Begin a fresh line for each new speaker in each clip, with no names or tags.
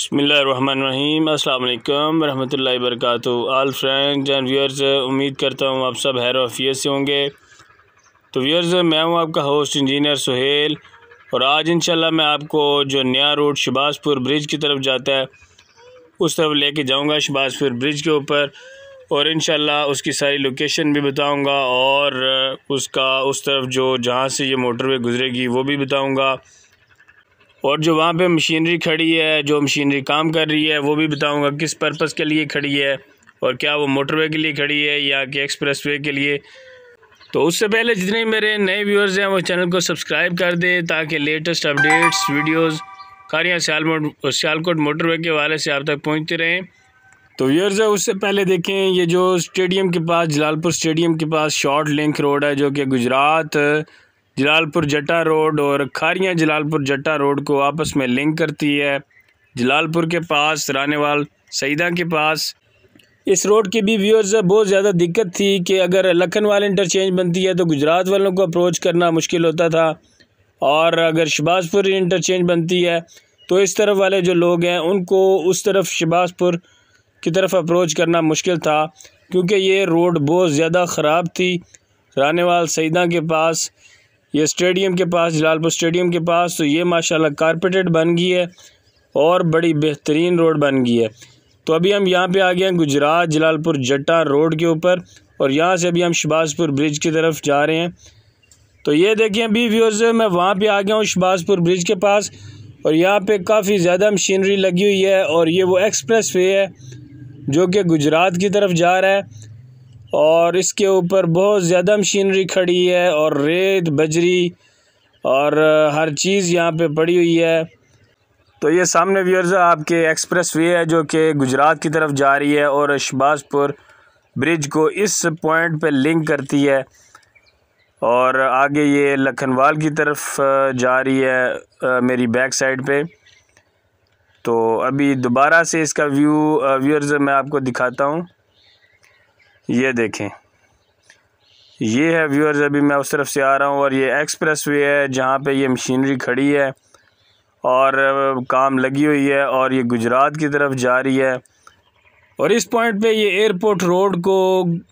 बसमीम् अल्लाम ला वरक आल friends and viewers उम्मीद करता हूँ आप सब हैर वफियत से होंगे तो व्यूअर्स मैं हूँ आपका होस्ट इंजीनियर सुहेल और आज इंशाल्लाह मैं आपको जो नया रोड शबाजपुर ब्रिज की तरफ जाता है उस तरफ ले कर जाऊँगा शबाजपुर ब्रिज के ऊपर और इन उसकी सारी लोकेशन भी बताऊँगा और उसका उस तरफ जो जहाँ से ये मोटरवे गुजरेगी वो भी बताऊँगा और जो वहाँ पे मशीनरी खड़ी है जो मशीनरी काम कर रही है वो भी बताऊँगा किस पर्पज़ के लिए खड़ी है और क्या वो मोटरवे के लिए खड़ी है या कि एक्सप्रेस वे के लिए तो उससे पहले जितने मेरे नए व्यूअर्स हैं वो चैनल को सब्सक्राइब कर दें ताकि लेटेस्ट अपडेट्स वीडियोस कारियाँ सियालमोट सियालकोट मोटरवे के वाले से आप तक पहुँचते रहें तो व्यूअर्स है उससे पहले देखें ये जो स्टेडियम के पास जलालपुर स्टेडियम के पास शॉर्ट लिंक रोड है जो कि गुजरात जलालपुर जटा रोड और खारियाँ जलालपुर जटा रोड को आपस में लिंक करती है जलालपुर के पास रानीवाल सईदा के पास इस रोड की भी व्यूअर्स बहुत ज़्यादा दिक्कत थी कि अगर लखनवाल इंटरचेंज बनती है तो गुजरात वालों को अप्रोच करना मुश्किल होता था और अगर शबाजपुर इंटरचेंज बनती है तो इस तरफ वाले जो लोग हैं उनको उस तरफ शबाजपुर की तरफ अप्रोच करना मुश्किल था क्योंकि ये रोड बहुत ज़्यादा ख़राब थी रानीवाल सईदा के पास ये स्टेडियम के पास जलालपुर स्टेडियम के पास तो ये माशाल्लाह कारपेटेड बन गई है और बड़ी बेहतरीन रोड बन गई है तो अभी हम यहाँ पे आ गए हैं गुजरात जलालपुर जट्टा रोड के ऊपर और यहाँ से अभी हम शबाजपुर ब्रिज की तरफ जा रहे हैं तो ये देखिए अभी व्यूज़ मैं वहाँ पर आ गया हूँ शबाजपुर ब्रिज के पास और यहाँ पर काफ़ी ज़्यादा मशीनरी लगी हुई है और ये वो एक्सप्रेस वे है जो कि गुजरात की तरफ जा रहा है और इसके ऊपर बहुत ज़्यादा मशीनरी खड़ी है और रेत बजरी और हर चीज़ यहाँ पे पड़ी हुई है तो ये सामने व्यूअर्स आपके एक्सप्रेस वे है जो कि गुजरात की तरफ जा रही है और शबाजपुर ब्रिज को इस पॉइंट पे लिंक करती है और आगे ये लखनवाल की तरफ जा रही है मेरी बैक साइड पे तो अभी दोबारा से इसका व्यू व्यूअर्स मैं आपको दिखाता हूँ ये देखें ये है व्यूअर्स अभी मैं उस तरफ से आ रहा हूँ और ये एक्सप्रेस वे है जहाँ पे ये मशीनरी खड़ी है और काम लगी हुई है और ये गुजरात की तरफ जा रही है और इस पॉइंट पे ये एयरपोर्ट रोड को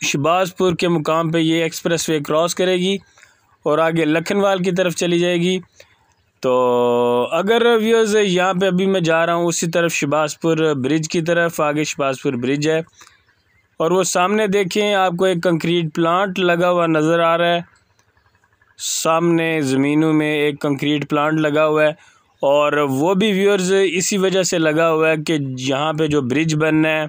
शबाजपुर के मुकाम पे ये एक्सप्रेस वे क्रॉस करेगी और आगे लखनवाल की तरफ चली जाएगी तो अगर व्यूअर्स यहाँ पे अभी मैं जा रहा हूँ उसी तरफ शबाजपुर ब्रिज की तरफ आगे शबाजपुर ब्रिज है और वो सामने देखें आपको एक कंक्रीट प्लांट लगा हुआ नज़र आ रहा है सामने ज़मीनों में एक कंक्रीट प्लांट लगा हुआ है और वो भी व्यूअर्स इसी वजह से लगा हुआ है कि यहाँ पे जो ब्रिज बनना है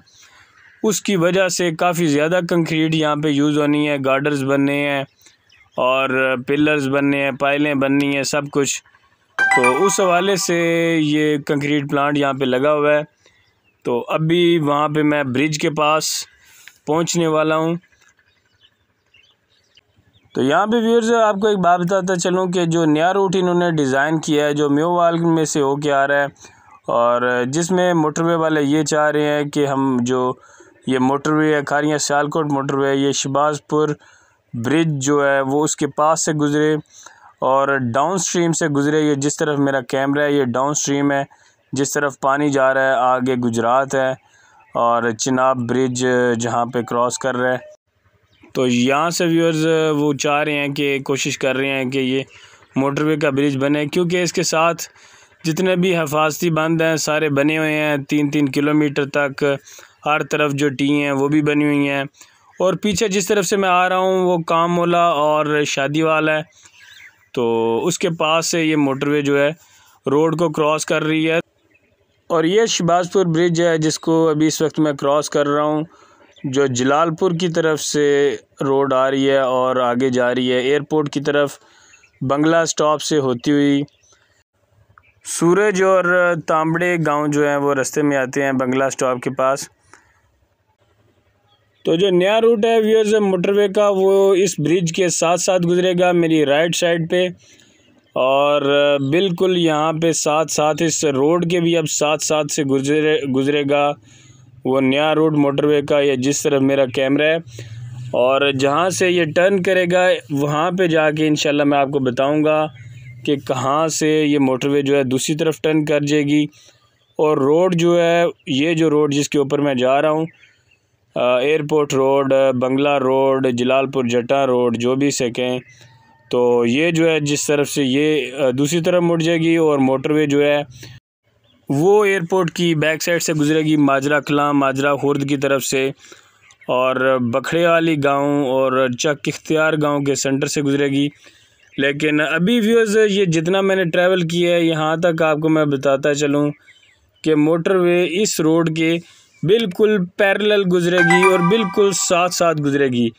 उसकी वजह से काफ़ी ज़्यादा कंक्रीट यहाँ पे यूज़ होनी है गार्डर्स बनने हैं और पिलर्स बनने हैं पाइलें बननी हैं सब कुछ तो उस हवाले से ये कंक्रीट प्लांट यहाँ पे लगा हुआ है तो अभी वहाँ पे मैं ब्रिज के पास पहुंचने वाला हूं तो यहाँ पे व्यूअर्स आपको एक बात बताता चलूँ कि जो नया रूट इन्होंने डिज़ाइन किया है जो म्योवाल में से होके आ रहा है और जिसमें मोटरवे वाले ये चाह रहे हैं कि हम जो ये मोटरवे है खारियाँ सियालकोट मोटरवे ये शबाजपुर ब्रिज जो है वो उसके पास से गुज़रे और डाउन स्ट्रीम से गुज़रे ये जिस तरफ मेरा कैमरा है ये डाउन स्ट्रीम है जिस तरफ पानी जा रहा है आगे गुजरात है और चिनाब ब्रिज जहाँ पे क्रॉस कर रहा है तो यहाँ से व्यूअर्स वो चाह रहे हैं कि कोशिश कर रहे हैं कि ये मोटरवे का ब्रिज बने क्योंकि इसके साथ जितने भी हफाजती बंद हैं सारे बने हुए हैं तीन तीन किलोमीटर तक हर तरफ जो टी हैं वो भी बनी हुई हैं और पीछे जिस तरफ से मैं आ रहा हूँ वो काम मोला और शादी वाला है तो उसके पास से ये मोटरवे जो है रोड को क्रॉस कर रही है और ये शिबाजपुर ब्रिज है जिसको अभी इस वक्त मैं क्रॉस कर रहा हूँ जो जलालपुर की तरफ से रोड आ रही है और आगे जा रही है एयरपोर्ट की तरफ बंगला स्टॉप से होती हुई सूरज और तांबड़े गांव जो हैं वो रास्ते में आते हैं बंगला स्टॉप के पास तो जो नया रूट है व्यूअर्स मोटरवे का वो इस ब्रिज के साथ साथ गुजरेगा मेरी राइट साइड पे और बिल्कुल यहाँ पे साथ साथ इस रोड के भी अब साथ साथ से गुजरे गुजरेगा वो नया रोड मोटरवे का या जिस तरफ मेरा कैमरा है और जहाँ से ये टर्न करेगा वहाँ पे जाके इन मैं आपको बताऊँगा कि कहाँ से ये मोटरवे जो है दूसरी तरफ टर्न कर जाएगी और रोड जो है ये जो रोड जिसके ऊपर मैं जा रहा हूँ airport road Bangla road Jalalpur Jatta road जो भी सकें तो ये जो है जिस तरफ से ये दूसरी तरफ मुड़ जाएगी और मोटरवे जो है वो एयरपोर्ट की बैक साइड से गुजरेगी माजरा कलां माजरा खुर्द की तरफ से और बखड़े वाली गाँव और चक इख्तियार गाँव के सेंटर से गुजरेगी लेकिन अभी व्यूज़ ये जितना मैंने ट्रैवल किया है यहाँ तक आपको मैं बताता चलूँ कि मोटरवे इस रोड के बिल्कुल पैरेलल गुजरेगी और बिल्कुल साथ साथ गुजरेगी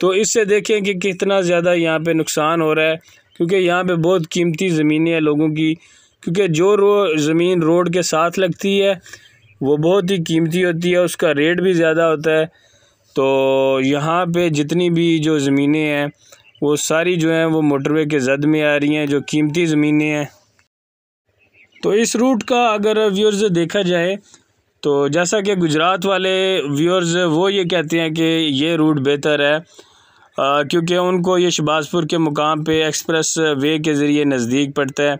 तो इससे देखें कि कितना ज़्यादा यहाँ पे नुकसान हो रहा है क्योंकि यहाँ पे बहुत कीमती ज़मीनें हैं लोगों की क्योंकि जो रो ज़मीन रोड के साथ लगती है वो बहुत ही कीमती होती है उसका रेट भी ज़्यादा होता है तो यहाँ पे जितनी भी जो ज़मीनें हैं वो सारी जो हैं वो मोटरवे के जद में आ रही हैं जो कीमती ज़मीनें हैं तो इस रूट का अगर व्यूअर्स देखा जाए तो जैसा कि गुजरात वाले व्यूअर्स वो ये कहते हैं कि ये रूट बेहतर है क्योंकि उनको ये शबाजपुर के मुकाम पे एक्सप्रेस वे के ज़रिए नज़दीक पड़ता है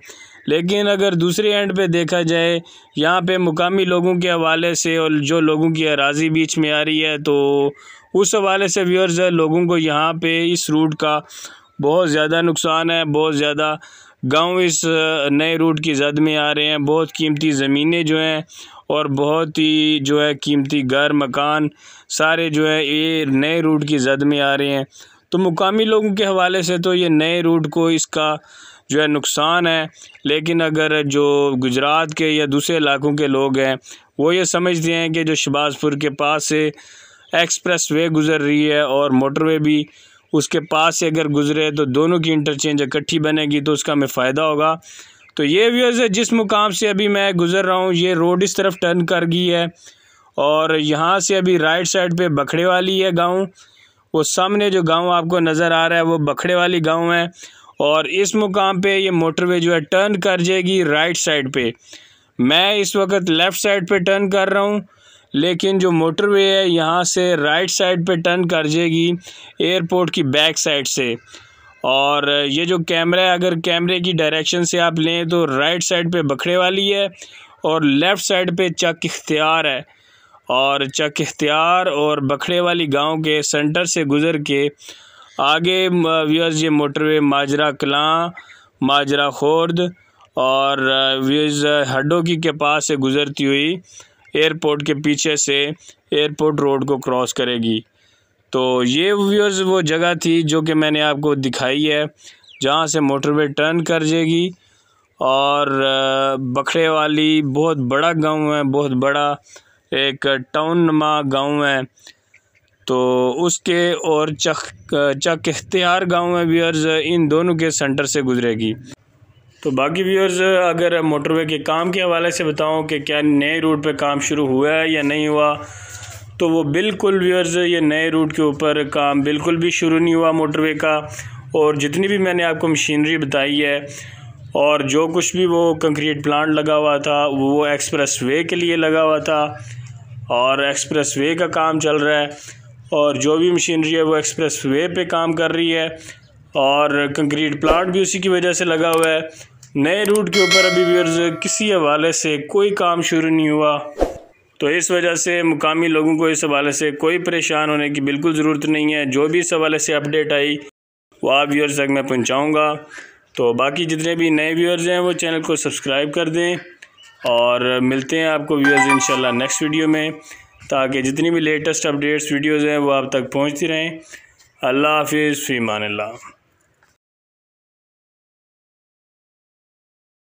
लेकिन अगर दूसरे एंड पे देखा जाए यहाँ पे मुकामी लोगों के हवाले से और जो लोगों की अराजी बीच में आ रही है तो उस हवाले से व्यूअर्स लोगों को यहाँ पे इस रूट का बहुत ज़्यादा नुकसान है बहुत ज़्यादा गांव इस नए रूट की जद में आ रहे हैं बहुत कीमती ज़मीनें जो हैं और बहुत ही जो है कीमती घर मकान सारे जो है ये नए रूट की जद में आ रहे हैं तो मुकामी लोगों के हवाले से तो ये नए रूट को इसका जो है नुकसान है लेकिन अगर जो गुजरात के या दूसरे इलाकों के लोग हैं वो ये समझते हैं कि जो शबाजपुर के पास से एक्सप्रेस वे गुज़र रही है और वे भी उसके पास से अगर गुज़रे तो दोनों की इंटरचेंज इकट्ठी बनेगी तो उसका हमें फ़ायदा होगा तो ये व्यूज़ है जिस मुकाम से अभी मैं गुज़र रहा हूँ ये रोड इस तरफ टर्न कर गई है और यहाँ से अभी राइट साइड पे बखड़े वाली है गांव वो सामने जो गांव आपको नज़र आ रहा है वो बखड़े वाली गांव है और इस मुकाम पे ये मोटरवे जो है टर्न कर जाएगी राइट साइड पे मैं इस वक्त लेफ़्ट साइड पे टर्न कर रहा हूँ लेकिन जो मोटरवे है यहाँ से राइट साइड पे टर्न कर जाएगी एयरपोर्ट की बैक साइड से और ये जो कैमरा है अगर कैमरे की डायरेक्शन से आप लें तो राइट साइड पे बखड़े वाली है और लेफ़्ट साइड पे चक इख्तियार है और चक इख्तियार और बखड़े वाली गांव के सेंटर से गुज़र के आगे व्यूअर्स ये मोटरवे माजरा कलां माजरा खुर्द और व्यूज़ हड्डों की के पास से गुज़रती हुई एयरपोर्ट के पीछे से एयरपोर्ट रोड को क्रॉस करेगी तो ये व्यूअर्स वो जगह थी जो कि मैंने आपको दिखाई है जहाँ से मोटरवे टर्न कर जाएगी और बखड़े वाली बहुत बड़ा गांव है बहुत बड़ा एक टाउन नमा गाँव है तो उसके और चख चक इख्तियार गाँव है व्यूअर्स इन दोनों के सेंटर से गुजरेगी तो बाकी व्यूअर्स अगर मोटरवे के काम के हवाले से बताऊं कि क्या नए रूट पे काम शुरू हुआ है या नहीं हुआ तो वो बिल्कुल व्यूअर्स ये नए रूट के ऊपर काम बिल्कुल भी शुरू नहीं हुआ मोटरवे का और जितनी भी मैंने आपको मशीनरी बताई है और जो कुछ भी वो कंक्रीट प्लांट लगा हुआ था वो एक्सप्रेस वे के लिए लगा हुआ था और एक्सप्रेस वे का काम चल रहा है और जो भी मशीनरी है वो एक्सप्रेस वे पे काम कर रही है और कंक्रीट प्लांट भी उसी की वजह से लगा हुआ है नए रूट के ऊपर अभी व्यूअर्स किसी हवाले से कोई काम शुरू नहीं हुआ तो इस वजह से मुकामी लोगों को इस हवाले से कोई परेशान होने की बिल्कुल ज़रूरत नहीं है जो भी इस हवाले से अपडेट आई वो आप व्यूअर्स तक मैं पहुँचाऊँगा तो बाकी जितने भी नए व्यूअर्स हैं वो चैनल को सब्सक्राइब कर दें और मिलते हैं आपको व्यूअर्स इन नेक्स्ट वीडियो में ताकि जितनी भी लेटेस्ट अपडेट्स वीडियोज़ हैं वो आप तक पहुँचती रहें अल्लाह हाफिज़ फ़ीमान ला